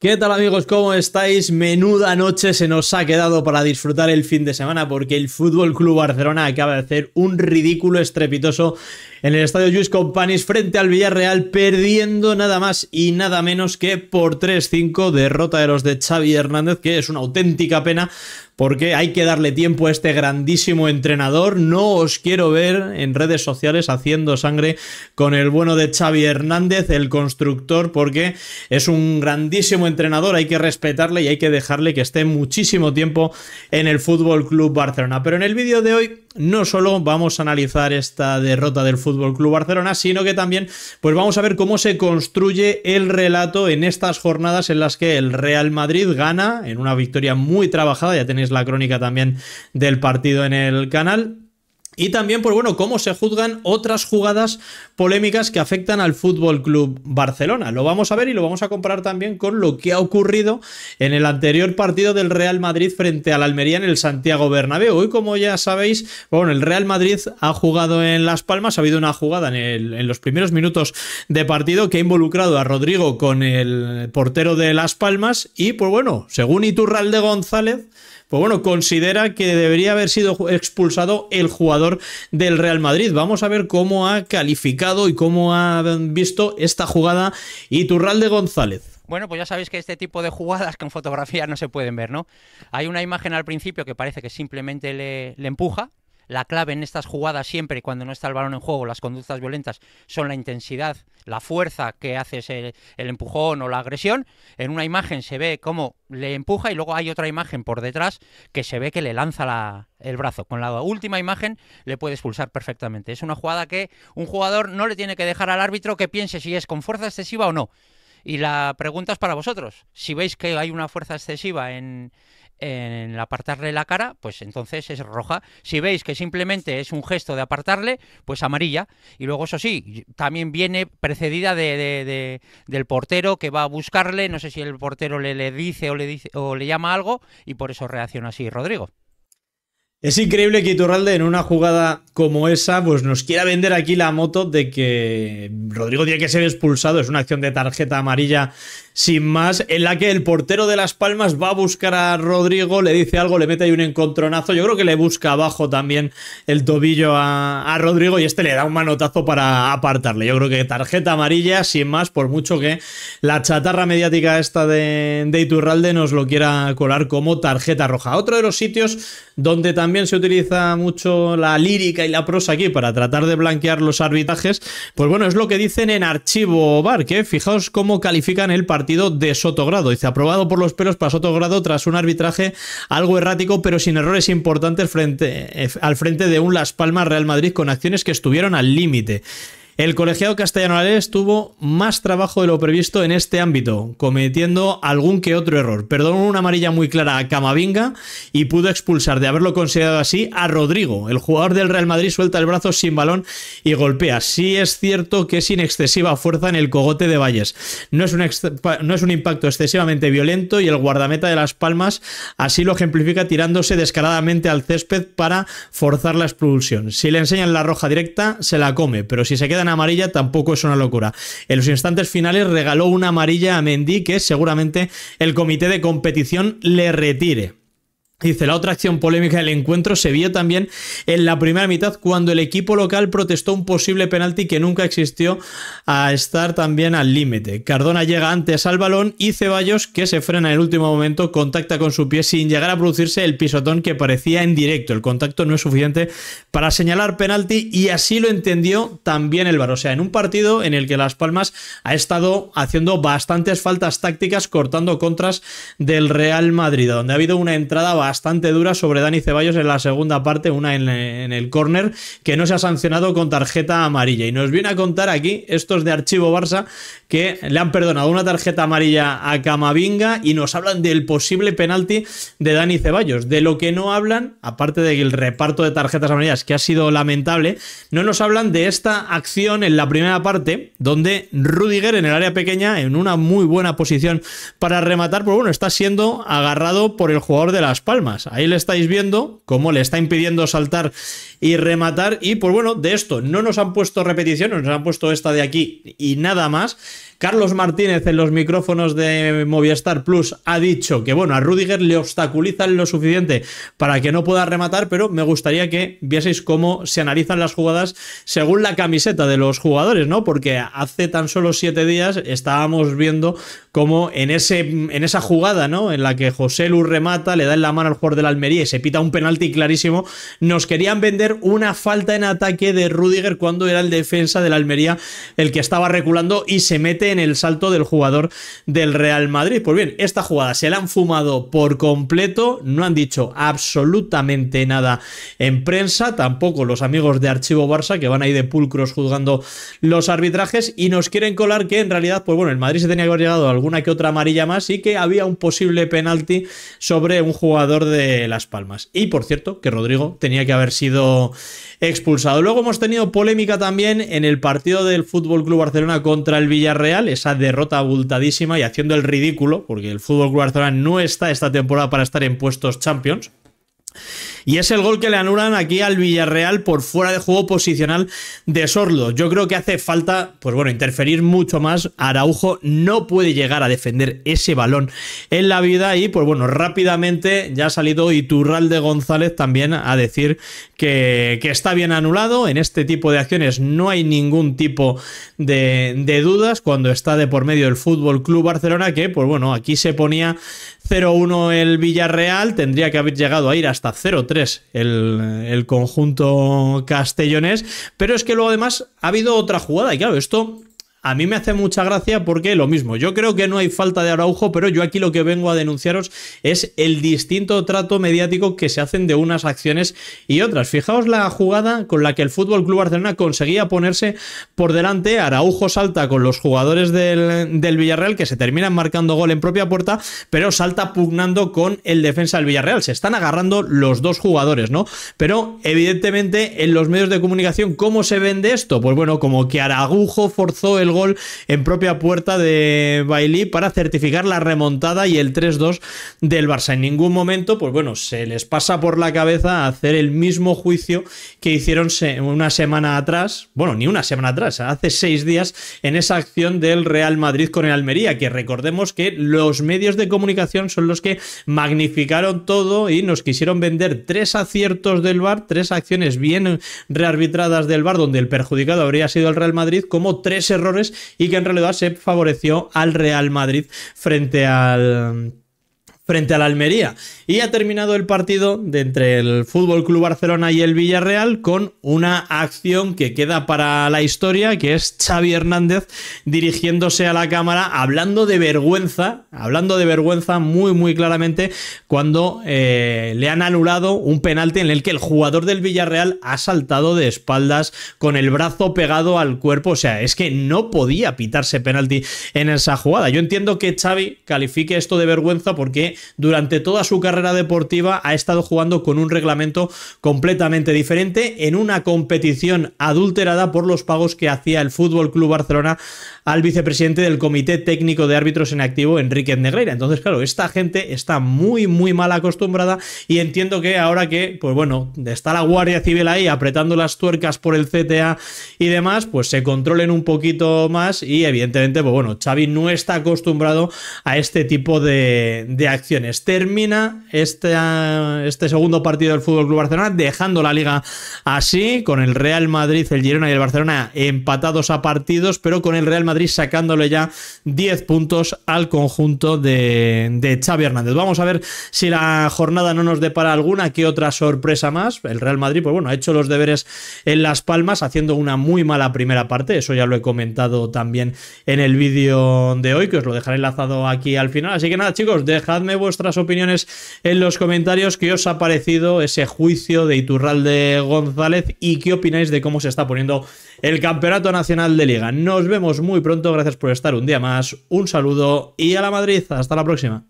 ¿Qué tal amigos? ¿Cómo estáis? Menuda noche se nos ha quedado para disfrutar el fin de semana porque el Fútbol Club Barcelona acaba de hacer un ridículo estrepitoso en el estadio Luis Companis frente al Villarreal perdiendo nada más y nada menos que por 3-5 derrota de los de Xavi Hernández que es una auténtica pena porque hay que darle tiempo a este grandísimo entrenador. No os quiero ver en redes sociales haciendo sangre con el bueno de Xavi Hernández, el constructor, porque es un grandísimo entrenador, hay que respetarle y hay que dejarle que esté muchísimo tiempo en el Fútbol Club Barcelona. Pero en el vídeo de hoy no solo vamos a analizar esta derrota del Fútbol Club Barcelona, sino que también pues vamos a ver cómo se construye el relato en estas jornadas en las que el Real Madrid gana en una victoria muy trabajada, ya tenéis la crónica también del partido en el canal y también, pues bueno, cómo se juzgan otras jugadas polémicas que afectan al Fútbol Club Barcelona. Lo vamos a ver y lo vamos a comparar también con lo que ha ocurrido en el anterior partido del Real Madrid frente al Almería en el Santiago Bernabéu. Hoy, como ya sabéis, bueno, el Real Madrid ha jugado en Las Palmas. Ha habido una jugada en, en los primeros minutos de partido que ha involucrado a Rodrigo con el portero de Las Palmas. Y, pues bueno, según Iturralde González pues bueno, considera que debería haber sido expulsado el jugador del Real Madrid. Vamos a ver cómo ha calificado y cómo ha visto esta jugada Iturralde González. Bueno, pues ya sabéis que este tipo de jugadas con fotografía no se pueden ver, ¿no? Hay una imagen al principio que parece que simplemente le empuja, la clave en estas jugadas siempre, cuando no está el balón en juego, las conductas violentas, son la intensidad, la fuerza que hace el, el empujón o la agresión. En una imagen se ve cómo le empuja y luego hay otra imagen por detrás que se ve que le lanza el brazo. Con la última imagen le puede expulsar perfectamente. Es una jugada que un jugador no le tiene que dejar al árbitro que piense si es con fuerza excesiva o no. Y la pregunta es para vosotros. Si veis que hay una fuerza excesiva en, en apartarle la cara, pues entonces es roja. Si veis que simplemente es un gesto de apartarle, pues amarilla. Y luego, eso sí, también viene precedida del portero que va a buscarle. No sé si el portero le, le, dice o le dice o le llama algo, y por eso reacciona así, Rodrigo. Es increíble que Iturralde en una jugada como esa pues nos quiera vender aquí la moto de que Rodrigo tiene que ser expulsado. Es una acción de tarjeta amarilla sin más, en la que el portero de Las Palmas va a buscar a Rodrigo, le dice algo, le mete ahí un encontronazo. Yo creo que le busca abajo también el tobillo a, Rodrigo y este le da un manotazo para apartarle. Yo creo que tarjeta amarilla, sin más, por mucho que la chatarra mediática esta de, de Iturralde nos lo quiera colar como tarjeta roja. Otro de los sitios donde también se utiliza mucho la lírica y la prosa aquí para tratar de blanquear los arbitrajes, pues bueno, es lo que dicen en Archivo Bar, que fijaos cómo califican el partido partido de Sotogrado. Dice, aprobado por los pelos para Sotogrado tras un arbitraje algo errático, pero sin errores importantes frente, eh, al frente de un Las Palmas Real Madrid con acciones que estuvieron al límite. El colegiado castellano Alés tuvo más trabajo de lo previsto en este ámbito, cometiendo algún que otro error. Perdonó una amarilla muy clara a Camavinga y pudo expulsar, de haberlo considerado así, a Rodrigo. El jugador del Real Madrid suelta el brazo sin balón y golpea. Sí es cierto que sin excesiva fuerza en el cogote de Valles. No es un, no es un impacto excesivamente violento y el guardameta de Las Palmas así lo ejemplifica tirándose descaradamente al césped para forzar la expulsión. Si le enseñan la roja directa, se la come, pero si se quedan amarilla tampoco es una locura. En los instantes finales regaló una amarilla a Mendy que seguramente el comité de competición le retire. Dice, la otra acción polémica del encuentro se vio también en la primera mitad cuando el equipo local protestó un posible penalti que nunca existió a estar también al límite. Cardona llega antes al balón y Ceballos, que se frena en el último momento, contacta con su pie sin llegar a producirse el pisotón que parecía en directo. El contacto no es suficiente para señalar penalti y así lo entendió también el VAR. O sea, en un partido en el que Las Palmas ha estado haciendo bastantes faltas tácticas cortando contras del Real Madrid, donde ha habido una entrada bastante dura sobre Dani Ceballos en la segunda parte, una en, el córner, que no se ha sancionado con tarjeta amarilla. Y nos viene a contar aquí, estos de Archivo Barça, que le han perdonado una tarjeta amarilla a Camavinga y nos hablan del posible penalti de Dani Ceballos. De lo que no hablan, aparte del reparto de tarjetas amarillas, que ha sido lamentable, no nos hablan de esta acción en la primera parte, donde Rudiger en el área pequeña, en una muy buena posición para rematar, pues bueno, está siendo agarrado por el jugador de la espalda más, Ahí le estáis viendo cómo le está impidiendo saltar y rematar. Y pues bueno, de esto no nos han puesto repeticiones, nos han puesto esta de aquí y nada más. Carlos Martínez en los micrófonos de Movistar Plus ha dicho que bueno, a Rudiger le obstaculizan lo suficiente para que no pueda rematar, pero me gustaría que vieseis cómo se analizan las jugadas según la camiseta de los jugadores, ¿no? Porque hace tan solo siete días estábamos viendo cómo en, ese, en esa jugada, ¿no? En la que José Lu remata, le da en la mano al jugador del Almería y se pita un penalti clarísimo, nos querían vender una falta en ataque de Rudiger cuando era el defensa del Almería el que estaba reculando y se mete en el salto del jugador del Real Madrid. Pues bien, esta jugada se la han fumado por completo, no han dicho absolutamente nada en prensa, tampoco los amigos de Archivo Barça que van ahí de pulcros juzgando los arbitrajes y nos quieren colar que en realidad, pues bueno, el Madrid se tenía que haber llegado a alguna que otra amarilla más y que había un posible penalti sobre un jugador de Las Palmas. Y por cierto, que Rodrigo tenía que haber sido expulsado. Luego hemos tenido polémica también en el partido del Fútbol Club Barcelona contra el Villarreal, esa derrota abultadísima y haciendo el ridículo, porque el Fútbol Club Barcelona no está esta temporada para estar en puestos Champions. Y es el gol que le anulan aquí al Villarreal por fuera de juego posicional de Sorlo. Yo creo que hace falta, pues bueno, interferir mucho más. Araujo no puede llegar a defender ese balón en la vida y, pues bueno, rápidamente ya ha salido Iturralde González también a decir que, está bien anulado. En este tipo de acciones no hay ningún tipo de, dudas cuando está de por medio el Fútbol Club Barcelona, que, pues bueno, aquí se ponía 0-1 el Villarreal, tendría que haber llegado a ir a hasta 0-3 el, conjunto castellonés, pero es que luego además ha habido otra jugada y claro, esto a mí me hace mucha gracia porque lo mismo, yo creo que no hay falta de Araujo, pero yo aquí lo que vengo a denunciaros es el distinto trato mediático que se hacen de unas acciones y otras. Fijaos la jugada con la que el Fútbol Club Barcelona conseguía ponerse por delante. Araujo salta con los jugadores del, Villarreal que se terminan marcando gol en propia puerta, pero salta pugnando con el defensa del Villarreal. Se están agarrando los dos jugadores, ¿no? Pero evidentemente en los medios de comunicación, ¿cómo se vende esto? Pues bueno, como que Araujo forzó el gol en propia puerta de Bailí para certificar la remontada y el 3-2 del Barça. En ningún momento, pues bueno, se les pasa por la cabeza hacer el mismo juicio que hicieron una semana atrás, bueno, ni una semana atrás, hace seis días, en esa acción del Real Madrid con el Almería, que recordemos que los medios de comunicación son los que magnificaron todo y nos quisieron vender tres aciertos del VAR, tres acciones bien rearbitradas del VAR, donde el perjudicado habría sido el Real Madrid, como tres errores y que en realidad se favoreció al Real Madrid frente al frente la Almería. Y ha terminado el partido de entre el Fútbol Club Barcelona y el Villarreal con una acción que queda para la historia, que es Xavi Hernández dirigiéndose a la cámara, hablando de vergüenza, hablando de vergüenza muy, muy claramente, cuando eh, le han anulado un penalti en el que el jugador del Villarreal ha saltado de espaldas con el brazo pegado al cuerpo. O sea, es que no podía pitarse penalti en esa jugada. Yo entiendo que Xavi califique esto de vergüenza porque durante toda su carrera deportiva ha estado jugando con un reglamento completamente diferente en una competición adulterada por los pagos que hacía el Fútbol Club Barcelona al vicepresidente del Comité Técnico de Árbitros en Activo, Enrique Negreira. Entonces, claro, esta gente está muy, muy mal acostumbrada y entiendo que ahora que, pues bueno, está la Guardia Civil ahí apretando las tuercas por el CTA y demás, pues se controlen un poquito más y evidentemente, pues bueno, Xavi no está acostumbrado a este tipo de, de acciones Termina este, ah, este segundo partido del Fútbol Barcelona, dejando la liga así, con el Real Madrid, el Girona y el Barcelona empatados a partidos, pero con el Real Madrid sacándole ya 10 puntos al conjunto de, de Xavi Hernández. Vamos a ver si la jornada no nos depara alguna que otra sorpresa más. El Real Madrid, pues bueno, ha hecho los deberes en Las Palmas, haciendo una muy mala primera parte. Eso ya lo he comentado también en el vídeo de hoy, que os lo dejaré enlazado aquí al final. Así que nada, chicos, dejadme vuestras opiniones en los comentarios qué os ha parecido ese juicio de Iturralde González y qué opináis de cómo se está poniendo el Campeonato Nacional de Liga. Nos vemos muy pronto, gracias por estar un día más, un saludo y a la Madrid, hasta la próxima.